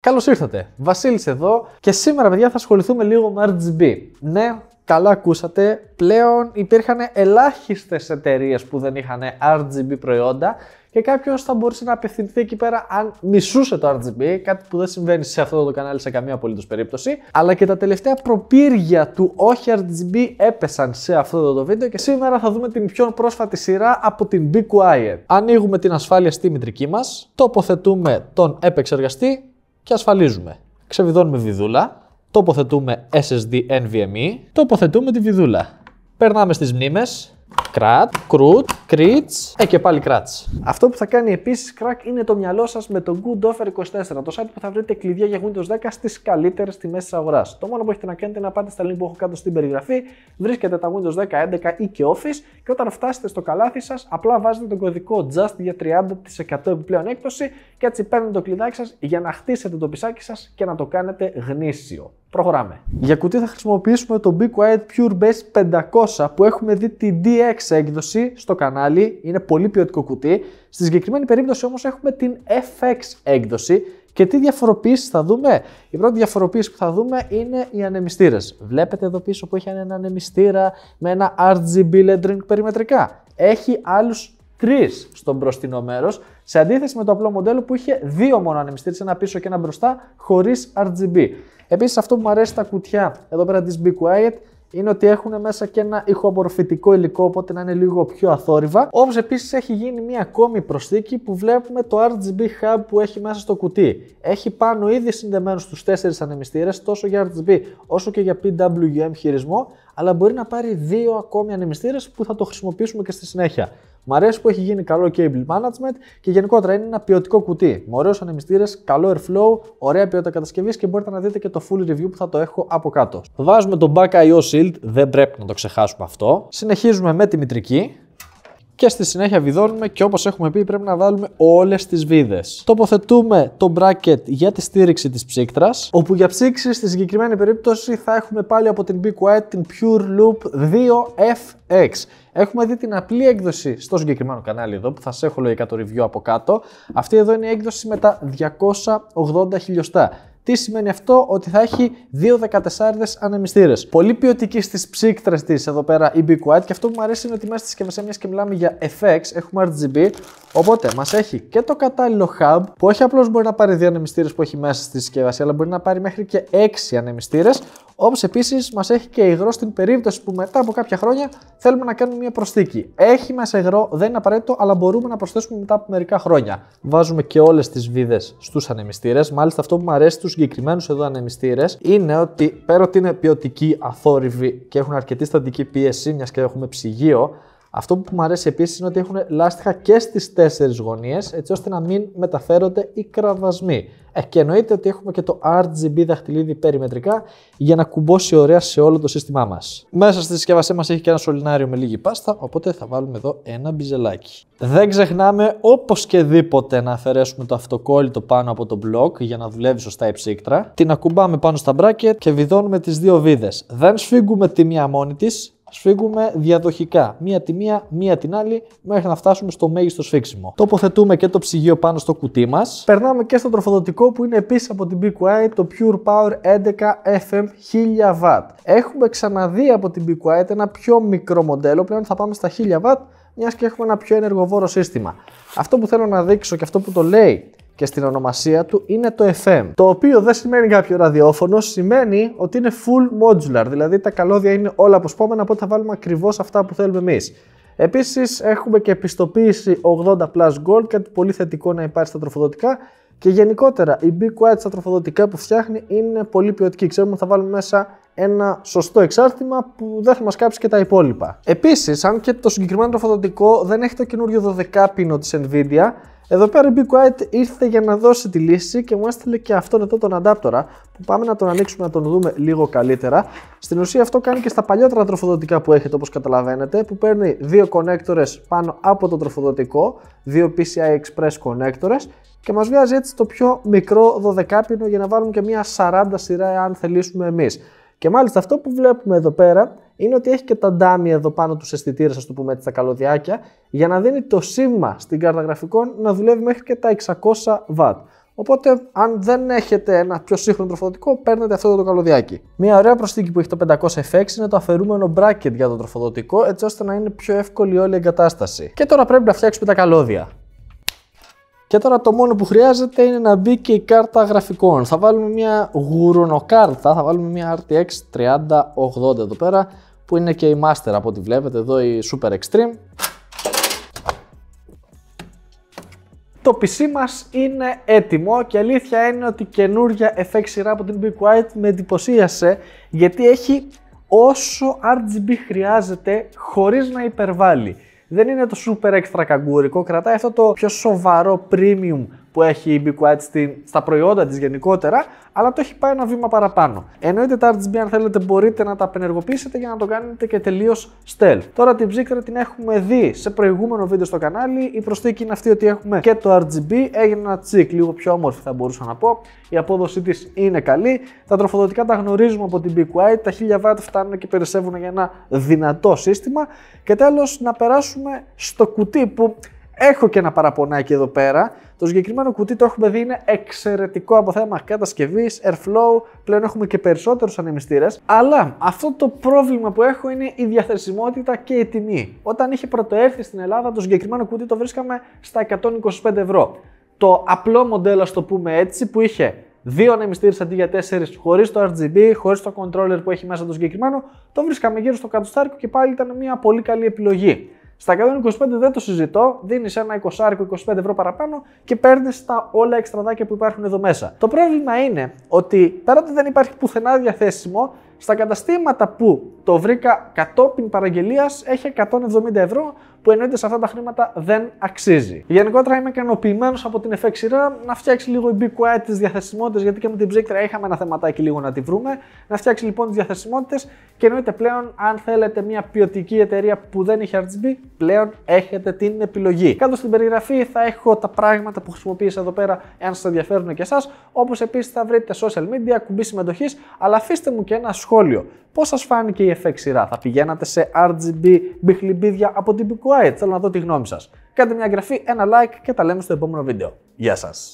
Καλώς ήρθατε. Βασίλης εδώ και σήμερα, παιδιά, θα ασχοληθούμε λίγο με RGB. Ναι, καλά ακούσατε. Πλέον υπήρχαν ελάχιστες εταιρείες που δεν είχαν RGB προϊόντα και κάποιος θα μπορούσε να απευθυνθεί εκεί πέρα αν μισούσε το RGB, κάτι που δεν συμβαίνει σε αυτό το κανάλι σε καμία απολύτως περίπτωση. Αλλά και τα τελευταία προπύργια του όχι RGB έπεσαν σε αυτό το βίντεο και σήμερα θα δούμε την πιο πρόσφατη σειρά από την Be Quiet. Ανοίγουμε την ασφάλεια στη μητρική μας, τοποθετούμε τον επεξεργαστή και ασφαλίζουμε. Ξεβιδώνουμε βιδούλα, τοποθετούμε SSD NVMe, τοποθετούμε τη βιδούλα. Περνάμε στις μνήμες, Κράτ, κρούτ, κρίτ. Ε, και πάλι κράτ. Αυτό που θα κάνει επίσης κράκ είναι το μυαλό σας με το Good Offer 24, το site που θα βρείτε κλειδιά για Windows 10 στις καλύτερες τιμές της αγοράς. Το μόνο που έχετε να κάνετε είναι να πάτε στα link που έχω κάτω στην περιγραφή, βρίσκετε τα Windows 10, 11 ή και Office και όταν φτάσετε στο καλάθι σας, απλά βάζετε τον κωδικό Just για 30% επιπλέον έκπτωση και έτσι παίρνετε το κλειδάκι σας για να χτίσετε το πισάκι σας και να το κάνετε γνήσιο. Προχωράμε. Για κουτί θα χρησιμοποιήσουμε το Be Quiet Pure Base 500 που έχουμε δει την DX έκδοση στο κανάλι. Είναι πολύ ποιοτικό κουτί. Στη συγκεκριμένη περίπτωση όμως έχουμε την FX έκδοση και τι διαφοροποίησεις θα δούμε. Η πρώτη διαφοροποίηση που θα δούμε είναι οι ανεμιστήρες. Βλέπετε εδώ πίσω που έχει ένα ανεμιστήρα με ένα RGB LED ring περιμετρικά. Έχει άλλους τρεις στο μπροστινό μέρος, σε αντίθεση με το απλό μοντέλο που είχε δύο μόνο ανεμιστήρες, ένα πίσω και ένα μπροστά, χωρίς RGB. Επίσης, αυτό που μου αρέσει στα κουτιά εδώ πέρα της Be Quiet είναι ότι έχουν μέσα και ένα ηχομορφητικό υλικό, οπότε να είναι λίγο πιο αθόρυβα. Όπως επίσης έχει γίνει μια ακόμη προσθήκη που βλέπουμε το RGB Hub που έχει μέσα στο κουτί. Έχει πάνω ήδη συνδεμένους τους 4 ανεμιστήρες, τόσο για RGB όσο και για PWM χειρισμό, αλλά μπορεί να πάρει δύο ακόμη ανεμιστήρες που θα το χρησιμοποιήσουμε και στη συνέχεια. Μ' αρέσει που έχει γίνει καλό cable management και γενικότερα είναι ένα ποιοτικό κουτί. Με ωραίους ανεμιστήρες, καλό airflow, ωραία ποιότητα κατασκευής και μπορείτε να δείτε και το full review που θα το έχω από κάτω. Βάζουμε το back IO shield, δεν πρέπει να το ξεχάσουμε αυτό. Συνεχίζουμε με τη μητρική και στη συνέχεια βιδώνουμε και όπως έχουμε πει πρέπει να βάλουμε όλες τις βίδες. Τοποθετούμε το bracket για τη στήριξη της ψύκτρας, όπου για ψήξη στη συγκεκριμένη περίπτωση θα έχουμε πάλι από την Be Quiet την Pure Loop 2FX. Έχουμε δει την απλή έκδοση στο συγκεκριμένο κανάλι εδώ που θα σε έχω λογικά το review από κάτω. Αυτή εδώ είναι η έκδοση με τα 280 χιλιοστά. Τι σημαίνει αυτό, ότι θα έχει δύο 14 ανεμιστήρες. Πολύ ποιοτική στις ψύκτρες της εδώ πέρα η Be και αυτό που μου αρέσει είναι ότι μέσα στη συσκευασία μια και μιλάμε για FX, έχουμε RGB. Οπότε μας έχει και το κατάλληλο hub που όχι απλώς μπορεί να πάρει δύο ανεμιστήρες που έχει μέσα στη συσκευασία, αλλά μπορεί να πάρει μέχρι και 6 ανεμιστήρες. Όπως επίσης μας έχει και υγρό στην περίπτωση που μετά από κάποια χρόνια θέλουμε να κάνουμε μια προσθήκη. Έχει μέσα υγρό, δεν είναι απαραίτητο, αλλά μπορούμε να προσθέσουμε μετά από μερικά χρόνια. Βάζουμε και όλες τις βίδες στους ανεμιστήρες. Μάλιστα, αυτό που μου αρέσει στους συγκεκριμένους εδώ ανεμιστήρες είναι ότι πέρα ότι είναι ποιοτικοί, αθόρυβοι και έχουν αρκετή στατική πίεση, μιας και έχουμε ψυγείο, αυτό που μου αρέσει επίσης είναι ότι έχουν λάστιχα και στις τέσσερις γωνίες, έτσι ώστε να μην μεταφέρονται οι κραβασμοί. Ε, και εννοείται ότι έχουμε και το RGB δαχτυλίδι περιμετρικά για να κουμπώσει ωραία σε όλο το σύστημά μας. Μέσα στη συσκευασία μας έχει και ένα σωληνάριο με λίγη πάστα, οπότε θα βάλουμε εδώ ένα μπιζελάκι. Δεν ξεχνάμε όπως και δίποτε να αφαιρέσουμε το αυτοκόλλητο πάνω από το μπλοκ για να δουλεύει σωστά η ψύκτρα. Την ακουμπάμε πάνω στα μπράκετ και βιδώνουμε τις δύο βίδες. Δεν σφίγγουμε τη μία μόνη της, σφίγγουμε διαδοχικά, μία τη μία, μία την άλλη, μέχρι να φτάσουμε στο μέγιστο σφίξιμο. Τοποθετούμε και το ψυγείο πάνω στο κουτί μας. Περνάμε και στο τροφοδοτικό που είναι επίσης από την BQI, το Pure Power 11 FM 1000W. Έχουμε ξαναδεί από την BQI ένα πιο μικρό μοντέλο, πλέον θα πάμε στα 1000W, μιας και έχουμε ένα πιο ενεργοβόρο σύστημα. Αυτό που θέλω να δείξω και αυτό που το λέει και στην ονομασία του είναι το FM. Το οποίο δεν σημαίνει κάποιο ραδιόφωνο, σημαίνει ότι είναι full modular, δηλαδή τα καλώδια είναι όλα αποσπόμενα, οπότε θα βάλουμε ακριβώς αυτά που θέλουμε εμείς. Επίσης, έχουμε και επιστοποίηση 80 Plus Gold, κάτι πολύ θετικό να υπάρχει στα τροφοδοτικά. Και γενικότερα, η Be Quiet στα τροφοδοτικά που φτιάχνει είναι πολύ ποιοτική. Ξέρουμε ότι θα βάλουμε μέσα ένα σωστό εξάρτημα που δεν θα μας κάψει και τα υπόλοιπα. Επίσης, αν και το συγκεκριμένο τροφοδοτικό δεν έχει το καινούριο 12 πίνο της Nvidia, εδώ πέρα η Be Quiet ήρθε για να δώσει τη λύση και μου έστειλε και αυτόν εδώ τον αντάπτορα που πάμε να τον ανοίξουμε να τον δούμε λίγο καλύτερα. Στην ουσία αυτό κάνει και στα παλιότερα τροφοδοτικά που έχετε όπως καταλαβαίνετε που παίρνει δύο κονέκτορες πάνω από το τροφοδοτικό, δύο PCI Express κονέκτορες και μας βγάζει έτσι το πιο μικρό 12 για να βάλουμε και μια 40 σειρά αν θελήσουμε εμείς. Και μάλιστα αυτό που βλέπουμε εδώ πέρα είναι ότι έχει και τα ντάμι εδώ πάνω τους αισθητήρες, ας το πούμε έτσι, τα καλωδιάκια, για να δίνει το σήμα στην κάρτα γραφικών να δουλεύει μέχρι και τα 600 W. Οπότε, αν δεν έχετε ένα πιο σύγχρονο τροφοδοτικό, παίρνετε αυτό το καλωδιάκι. Μια ωραία προσθήκη που έχει το 500FX είναι το αφαιρούμενο bracket για το τροφοδοτικό, έτσι ώστε να είναι πιο εύκολη όλη η εγκατάσταση. Και τώρα πρέπει να φτιάξουμε τα καλώδια. Και τώρα το μόνο που χρειάζεται είναι να μπει και η κάρτα γραφικών. Θα βάλουμε μια γουρονοκάρτα, θα βάλουμε μια RTX 3080 εδώ πέρα, που είναι και η Master από ό,τι βλέπετε εδώ, η Super Extreme. Το PC μας είναι έτοιμο και αλήθεια είναι ότι η καινούργια FX σειρά από την Be Quiet με εντυπωσίασε γιατί έχει όσο RGB χρειάζεται χωρίς να υπερβάλλει. Δεν είναι το super extra καγκούρικο, κρατάει αυτό το πιο σοβαρό premium που έχει η Be Quiet στην, στα προϊόντα της γενικότερα, αλλά το έχει πάει ένα βήμα παραπάνω. Εννοείται τα RGB, αν θέλετε, μπορείτε να τα απενεργοποιήσετε για να το κάνετε και τελείως stealth. Τώρα την ψύκρα την έχουμε δει σε προηγούμενο βίντεο στο κανάλι. Η προσθήκη είναι αυτή ότι έχουμε και το RGB, έγινε ένα τσικ λίγο πιο όμορφη, θα μπορούσα να πω. Η απόδοσή της είναι καλή. Τα τροφοδοτικά τα γνωρίζουμε από την Be Quiet, τα 1000W φτάνουν και περισσεύουν για ένα δυνατό σύστημα. Και τέλος, να περάσουμε στο κουτί που Έχω και ένα παραπονάκι εδώ πέρα. Το συγκεκριμένο κουτί το έχουμε δει είναι εξαιρετικό από θέμα κατασκευής, airflow, πλέον έχουμε και περισσότερους ανεμιστήρες. Αλλά αυτό το πρόβλημα που έχω είναι η διαθεσιμότητα και η τιμή. Όταν είχε πρωτοέρθει στην Ελλάδα, το συγκεκριμένο κουτί το βρίσκαμε στα 125 ευρώ. Το απλό μοντέλο, ας το πούμε έτσι, που είχε δύο ανεμιστήρες αντί για τέσσερις, χωρίς το RGB, χωρίς το controller που έχει μέσα το συγκεκριμένο, το βρίσκαμε γύρω στο κατουστάρικο και πάλι ήταν μια πολύ καλή επιλογή. Στα 125 δεν το συζητώ, δίνεις ένα 20 25 ευρώ παραπάνω και παίρνεις τα όλα εξτραδάκια που υπάρχουν εδώ μέσα. Το πρόβλημα είναι ότι πέρα ότι δεν υπάρχει πουθενά διαθέσιμο, στα καταστήματα που το βρήκα κατόπιν παραγγελίας έχει 170 ευρώ, που εννοείται σε αυτά τα χρήματα δεν αξίζει. Γενικότερα είμαι ικανοποιημένος από την FX σειρά να φτιάξει λίγο η Be Quiet τι διαθεσιμότητε, γιατί και με την Ψέκτρα είχαμε ένα θεματάκι λίγο να τη βρούμε. Να φτιάξει λοιπόν τις διαθεσιμότητες και εννοείται πλέον, αν θέλετε μια ποιοτική εταιρεία που δεν έχει RGB, πλέον έχετε την επιλογή. Κάτω στην περιγραφή θα έχω τα πράγματα που χρησιμοποίησα εδώ πέρα, εάν σας ενδιαφέρουν και εσάς. Όπως επίσης θα βρείτε social media, κουμπί συμμετοχής, αλλά αφήστε μου και ένα σχόλιο σχόλιο. Πώς σας φάνηκε η FX σειρά, θα πηγαίνατε σε RGB μπιχλιμπίδια από την Be Θέλω να δω τη γνώμη σας. Κάντε μια εγγραφή, ένα like και τα λέμε στο επόμενο βίντεο. Γεια σας!